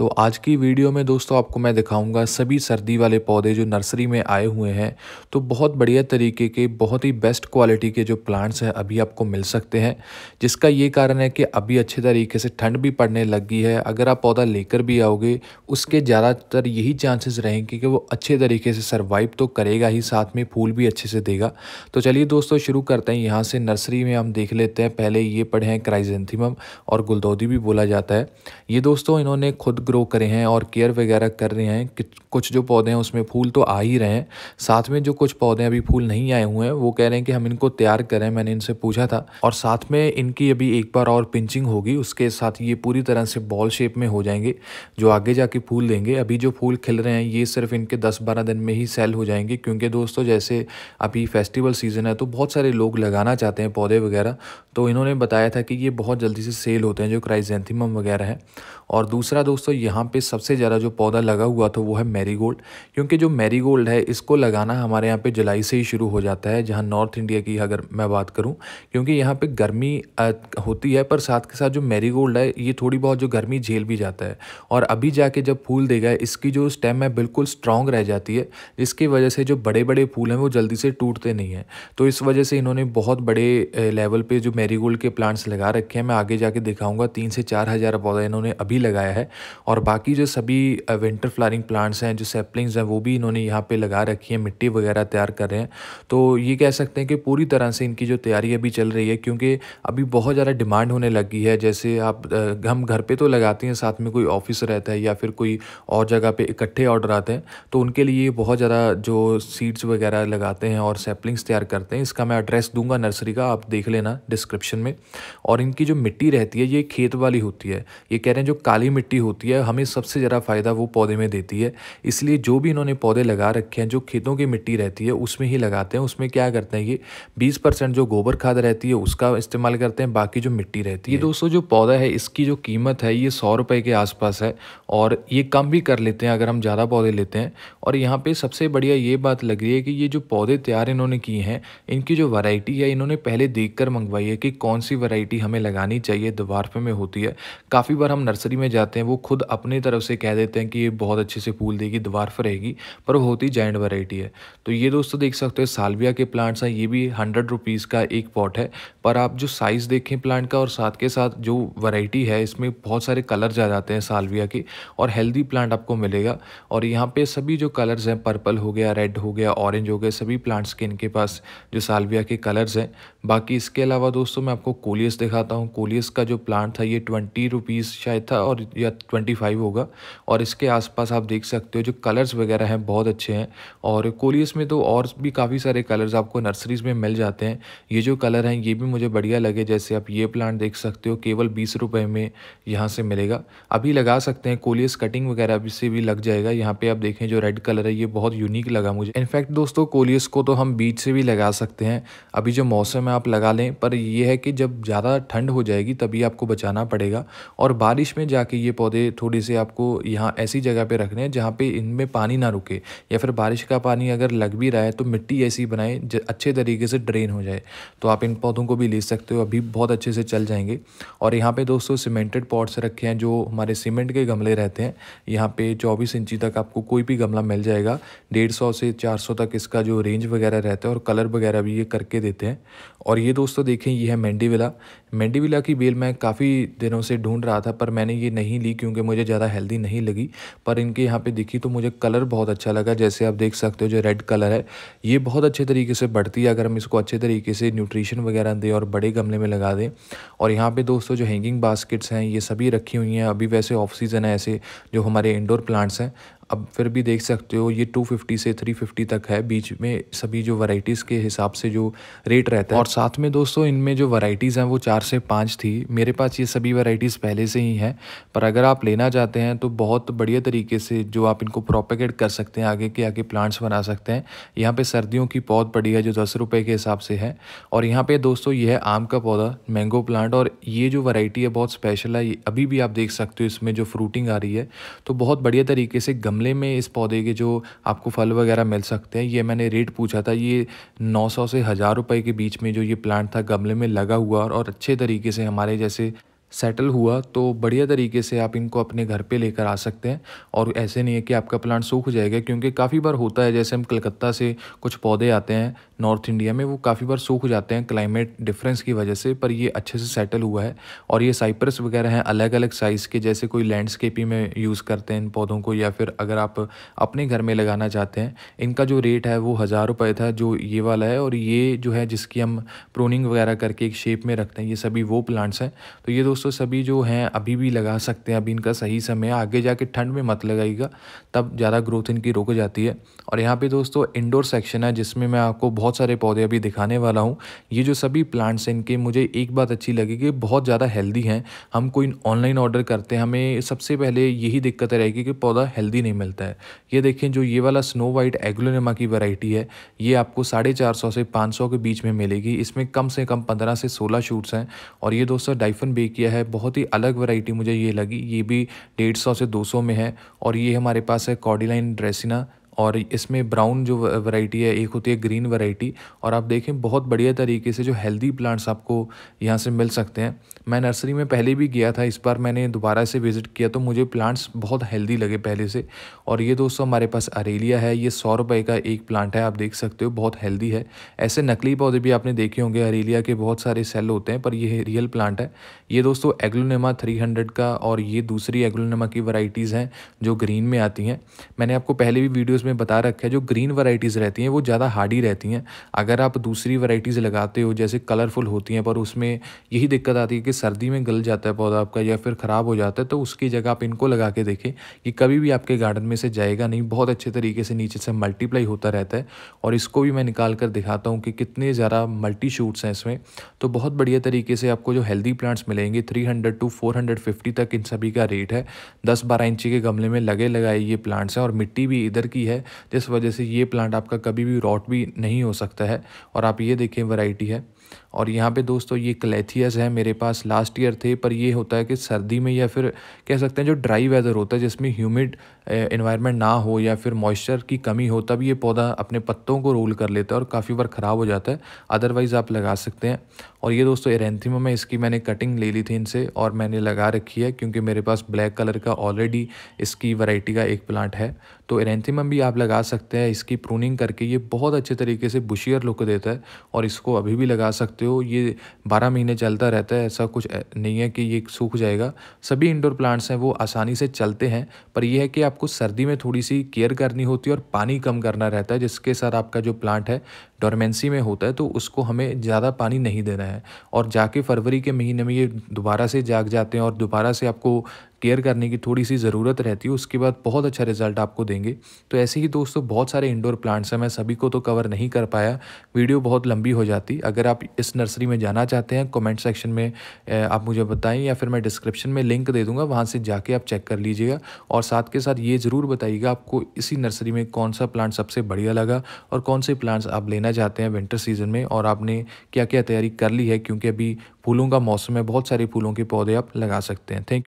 तो आज की वीडियो में दोस्तों आपको मैं दिखाऊंगा सभी सर्दी वाले पौधे जो नर्सरी में आए हुए हैं तो बहुत बढ़िया तरीके के बहुत ही बेस्ट क्वालिटी के जो प्लांट्स हैं अभी आपको मिल सकते हैं जिसका ये कारण है कि अभी अच्छे तरीके से ठंड भी पड़ने लगी है अगर आप पौधा लेकर भी आओगे उसके ज़्यादातर यही चांसेस रहेंगे कि वो अच्छे तरीके से सर्वाइव तो करेगा ही साथ में फूल भी अच्छे से देगा तो चलिए दोस्तों शुरू करते हैं यहाँ से नर्सरी में हम देख लेते हैं पहले ये पढ़े हैं क्राइजेंथीम और गुलदौदी भी बोला जाता है ये दोस्तों इन्होंने खुद ग्रो करे हैं और केयर वगैरह कर रहे हैं कुछ जो पौधे हैं उसमें फूल तो आ ही रहे हैं साथ में जो कुछ पौधे अभी फूल नहीं आए हुए हैं वो कह रहे हैं कि हम इनको तैयार करें मैंने इनसे पूछा था और साथ में इनकी अभी एक बार और पिंचिंग होगी उसके साथ ये पूरी तरह से बॉल शेप में हो जाएंगे जो आगे जाके फूल देंगे अभी जो फूल खिल रहे हैं ये सिर्फ इनके दस बारह दिन में ही सेल हो जाएंगे क्योंकि दोस्तों जैसे अभी फेस्टिवल सीज़न है तो बहुत सारे लोग लगाना चाहते हैं पौधे वगैरह तो इन्होंने बताया था कि ये बहुत जल्दी से सेल होते हैं जो क्राइजेंथीम वगैरह हैं और दूसरा दोस्तों दोस्तों यहाँ पे सबसे ज़्यादा जो पौधा लगा हुआ था वो है मैरीगोल्ड क्योंकि जो मैरीगोल्ड है इसको लगाना हमारे यहाँ पे जुलाई से ही शुरू हो जाता है जहाँ नॉर्थ इंडिया की अगर मैं बात करूँ क्योंकि यहाँ पे गर्मी होती है पर साथ के साथ जो मैरीगोल्ड है ये थोड़ी बहुत जो गर्मी झेल भी जाता है और अभी जाके जब फूल देगा इसकी जो स्टेम है बिल्कुल स्ट्रांग रह जाती है जिसकी वजह से जो बड़े बड़े फूल हैं वो जल्दी से टूटते नहीं हैं तो इस वजह से इन्होंने बहुत बड़े लेवल पर जो मैरीगोल्ड के प्लांट्स लगा रखे हैं मैं आगे जाके दिखाऊंगा तीन से चार हज़ार पौधा इन्होंने अभी लगाया है और बाकी जो सभी विंटर फ्लारिंग प्लांट्स हैं जो सेपलिंग्स हैं वो भी इन्होंने यहाँ पे लगा रखी हैं मिट्टी वगैरह तैयार कर रहे हैं तो ये कह सकते हैं कि पूरी तरह से इनकी जो तैयारी अभी चल रही है क्योंकि अभी बहुत ज़्यादा डिमांड होने लगी है जैसे आप हम घर पर तो लगाते हैं साथ में कोई ऑफिस रहता है या फिर कोई और जगह पर इकट्ठे ऑर्डर आते हैं तो उनके लिए बहुत ज़्यादा जो सीड्स वगैरह लगाते हैं और सेपलिंग्स तैयार करते हैं इसका मैं एड्रेस दूंगा नर्सरी का आप देख लेना डिस्क्रिप्शन में और इनकी जो मिट्टी रहती है ये खेत वाली होती है ये कह रहे हैं जो काली मिट्टी होती है है हमें सबसे ज़्यादा फ़ायदा वो पौधे में देती है इसलिए जो भी इन्होंने पौधे लगा रखे हैं जो खेतों की मिट्टी रहती है उसमें ही लगाते हैं उसमें क्या करते हैं ये बीस परसेंट जो गोबर खाद रहती है उसका इस्तेमाल करते हैं बाकी जो मिट्टी रहती है दोस्तों जो पौधा है इसकी जो कीमत है ये सौ रुपये के आसपास है और ये कम भी कर लेते हैं अगर हम ज़्यादा पौधे लेते हैं और यहाँ पर सबसे बढ़िया ये बात लग रही है कि ये जो पौधे तैयार इन्होंने किए हैं इनकी जो वैरायटी है इन्होंने पहले देख मंगवाई है कि कौन सी वैरायटी हमें लगानी चाहिए दवारफे में होती है काफ़ी बार हम नर्सरी में जाते हैं वो खुद खुद अपनी तरफ से कह देते हैं कि ये बहुत अच्छे से फूल देगी दवारफ रहेगी पर होती जैंड वैरायटी है तो ये दोस्तों देख सकते हो सालविया के प्लांट्स हैं ये भी हंड्रेड रुपीज़ का एक पॉट है पर आप जो साइज़ देखें प्लांट का और साथ के साथ जो वैरायटी है इसमें बहुत सारे कलर जा जाते हैं सालविया के और हेल्दी प्लांट आपको मिलेगा और यहाँ पे सभी जो कलर्स हैं पर्पल हो गया रेड हो गया ऑरेंज हो गया सभी प्लांट्स के इनके पास जो सालविया के कलर्स हैं बाकी इसके अलावा दोस्तों मैं आपको कोलियस दिखाता हूँ कोलियस का जो प्लांट था ये ट्वेंटी रुपीज़ शायद था और या ट्वेंटी थर्टी फाइव होगा और इसके आसपास आप देख सकते हो जो कलर्स वगैरह हैं बहुत अच्छे हैं और कोलियस में तो और भी काफ़ी सारे कलर्स आपको नर्सरीज में मिल जाते हैं ये जो कलर हैं ये भी मुझे बढ़िया लगे जैसे आप ये प्लांट देख सकते हो केवल बीस रुपये में यहाँ से मिलेगा अभी लगा सकते हैं कोलियस कटिंग वगैरह अभी से भी लग जाएगा यहाँ पर आप देखें जो रेड कलर है ये बहुत यूनिक लगा मुझे इनफैक्ट दोस्तों कोलियस को तो हम बीच से भी लगा सकते हैं अभी जो मौसम है आप लगा लें पर यह है कि जब ज़्यादा ठंड हो जाएगी तभी आपको बचाना पड़ेगा और बारिश में जाके ये पौधे थोड़ी सी आपको यहाँ ऐसी जगह पे रखने हैं जहाँ पे इनमें पानी ना रुके या फिर बारिश का पानी अगर लग भी रहा है तो मिट्टी ऐसी बनाए अच्छे तरीके से ड्रेन हो जाए तो आप इन पौधों को भी ले सकते हो अभी बहुत अच्छे से चल जाएंगे और यहाँ पर दोस्तों सीमेंटेड पॉट्स रखे हैं जो हमारे सीमेंट के गमले रहते हैं यहाँ पर चौबीस इंची तक आपको कोई भी गमला मिल जाएगा डेढ़ से चार तक इसका जो रेंज वगैरह रहता है और कलर वगैरह भी ये करके देते हैं और ये दोस्तों देखें ये है मेंडीविला मेंडीविला की बेल मैं काफ़ी दिनों से ढूंढ रहा था पर मैंने ये नहीं ली क्योंकि मुझे ज़्यादा हेल्दी नहीं लगी पर इनके यहाँ पे दिखी तो मुझे कलर बहुत अच्छा लगा जैसे आप देख सकते हो जो रेड कलर है ये बहुत अच्छे तरीके से बढ़ती है अगर हम इसको अच्छे तरीके से न्यूट्रिशन वगैरह दें और बड़े गमले में लगा दें और यहाँ पर दोस्तों जो हैंगिंग बास्केट्स हैं ये सभी रखी हुई हैं अभी वैसे ऑफ सीज़न है ऐसे जो हमारे इंडोर प्लांट्स हैं अब फिर भी देख सकते हो ये 250 से 350 तक है बीच में सभी जो वराइटीज़ के हिसाब से जो रेट रहता है और साथ में दोस्तों इनमें जो वराइटीज़ हैं वो चार से पाँच थी मेरे पास ये सभी वराइटीज़ पहले से ही हैं पर अगर आप लेना चाहते हैं तो बहुत बढ़िया तरीके से जो आप इनको प्रोपेगेट कर सकते हैं आगे के आगे प्लांट्स बना सकते हैं यहाँ पर सर्दियों की बहुत है जो दस रुपये के हिसाब से है और यहाँ पर दोस्तों ये है आम का पौधा मैंगो प्लांट और ये जो वराइटी है बहुत स्पेशल है अभी भी आप देख सकते हो इसमें जो फ्रूटिंग आ रही है तो बहुत बढ़िया तरीके से गम गमले में इस पौधे के जो आपको फल वगैरह मिल सकते हैं ये मैंने रेट पूछा था ये 900 से हज़ार रुपये के बीच में जो ये प्लांट था गमले में लगा हुआ और अच्छे तरीके से हमारे जैसे सेटल हुआ तो बढ़िया तरीके से आप इनको अपने घर पे लेकर आ सकते हैं और ऐसे नहीं है कि आपका प्लांट सूख जाएगा क्योंकि काफ़ी बार होता है जैसे हम कलकत्ता से कुछ पौधे आते हैं नॉर्थ इंडिया में वो काफ़ी बार सूख जाते हैं क्लाइमेट डिफरेंस की वजह से पर ये अच्छे से सेटल हुआ है और ये साइप्रस वगैरह हैं अलग अलग साइज़ के जैसे कोई लैंडस्केपिंग में यूज़ करते हैं इन पौधों को या फिर अगर आप अपने घर में लगाना चाहते हैं इनका जो रेट है वो हज़ार रुपये था जो ये वाला है और ये जो है जिसकी हम प्रोनिंग वगैरह करके एक शेप में रखते हैं ये सभी वो प्लांट्स हैं तो ये दोस्तों दोस्तों सभी जो हैं अभी भी लगा सकते हैं अभी इनका सही समय आगे जाके ठंड में मत लगाइएगा तब ज़्यादा ग्रोथ इनकी रुक जाती है और यहाँ पे दोस्तों इंडोर सेक्शन है जिसमें मैं आपको बहुत सारे पौधे अभी दिखाने वाला हूँ ये जो सभी प्लांट्स हैं इनके मुझे एक बात अच्छी लगी कि बहुत ज़्यादा हेल्दी हैं हम कोई ऑनलाइन ऑर्डर करते हैं हमें सबसे पहले यही दिक्कत रहेगी कि पौधा हेल्दी नहीं मिलता है ये देखें जो ये वाला स्नो वाइट एग्लोनेमा की वैरायटी है ये आपको साढ़े चार सौ से पाँच सौ के बीच में मिलेगी इसमें कम से कम पंद्रह से सोलह शूट्स हैं और ये दोस्तों डाइफन बे की यह है बहुत ही अलग वैरायटी मुझे ये लगी ये भी डेढ़ सौ से दो सौ में है और ये हमारे पास है कॉडीलाइन ड्रेसिना और इसमें ब्राउन जो वैरायटी है एक होती है ग्रीन वैरायटी और आप देखें बहुत बढ़िया तरीके से जो हेल्दी प्लांट्स आपको यहाँ से मिल सकते हैं मैं नर्सरी में पहले भी गया था इस बार मैंने दोबारा से विज़िट किया तो मुझे प्लांट्स बहुत हेल्दी लगे पहले से और ये दोस्तों हमारे पास अरेलिया है ये सौ रुपये का एक प्लांट है आप देख सकते हो बहुत हेल्दी है ऐसे नकली पौधे भी आपने देखे होंगे अरेलिया के बहुत सारे सेल होते हैं पर यह रियल प्लांट है ये दोस्तों एग्लोनेमा थ्री हंड्रेड का और ये दूसरी एग्लोनेमा की वराइटीज़ हैं जो ग्रीन में आती हैं मैंने आपको पहले भी वीडियो में बता रखा है जो ग्रीन वराइटीज रहती हैं वो ज़्यादा हार्डी रहती हैं अगर आप दूसरी वराइटीज़ लगाते हो जैसे कलरफुल होती हैं पर उसमें यही दिक्कत आती है कि सर्दी में गल जाता है पौधा आपका या फिर ख़राब हो जाता है तो उसकी जगह आप इनको लगा के देखें कि कभी भी आपके गार्डन में से जाएगा नहीं बहुत अच्छे तरीके से नीचे से मल्टीप्लाई होता रहता है और इसको भी मैं निकाल कर दिखाता हूँ कि कितने ज़्यादा मल्टी शूट्स हैं इसमें तो बहुत बढ़िया तरीके से आपको जो हेल्दी प्लांट्स मिलेंगे थ्री टू फोर तक इन सभी का रेट है दस बारह इंची के गमले में लगे लगाए ये प्लांट्स हैं और मिट्टी भी इधर की है जिस वजह से ये प्लांट आपका कभी भी रॉट भी नहीं हो सकता है और आप ये देखें वैरायटी है और यहाँ पे दोस्तों ये कलेथियस है मेरे पास लास्ट ईयर थे पर ये होता है कि सर्दी में या फिर कह सकते हैं जो ड्राई वेदर होता है जिसमें ह्यूमिड इन्वायरमेंट ना हो या फिर मॉइस्चर की कमी हो तब ये पौधा अपने पत्तों को रोल कर लेता है और काफ़ी बार ख़राब हो जाता है अदरवाइज़ आप लगा सकते हैं और ये दोस्तों एरेंथीमम है इसकी मैंने कटिंग ले ली थी इनसे और मैंने लगा रखी है क्योंकि मेरे पास ब्लैक कलर का ऑलरेडी इसकी वराइटी का एक प्लांट है तो एरेंथीमम भी आप लगा सकते हैं इसकी प्रूनिंग करके ये बहुत अच्छे तरीके से बुशियर लुक देता है और इसको अभी भी लगा सकते सकते हो ये बारह महीने चलता रहता है ऐसा कुछ नहीं है कि ये सूख जाएगा सभी इंडोर प्लांट्स हैं वो आसानी से चलते हैं पर यह है कि आपको सर्दी में थोड़ी सी केयर करनी होती है और पानी कम करना रहता है जिसके साथ आपका जो प्लांट है डोरमेंसी में होता है तो उसको हमें ज़्यादा पानी नहीं देना है और जाके फरवरी के महीने में ये दोबारा से जाग जाते हैं और दोबारा से आपको केयर करने की थोड़ी सी ज़रूरत रहती है उसके बाद बहुत अच्छा रिजल्ट आपको देंगे तो ऐसे ही दोस्तों बहुत सारे इंडोर प्लांट्स हैं मैं सभी को तो कवर नहीं कर पाया वीडियो बहुत लंबी हो जाती अगर आप इस नर्सरी में जाना चाहते हैं कमेंट सेक्शन में आप मुझे बताएं या फिर मैं डिस्क्रिप्शन में लिंक दे दूंगा वहाँ से जाके आप चेक कर लीजिएगा और साथ के साथ ये ज़रूर बताइएगा आपको इसी नर्सरी में कौन सा प्लांट सबसे बढ़िया लगा और कौन से प्लांट्स आप लेना चाहते हैं विंटर सीजन में और आपने क्या क्या तैयारी कर ली है क्योंकि अभी फूलों का मौसम है बहुत सारे फूलों के पौधे आप लगा सकते हैं थैंक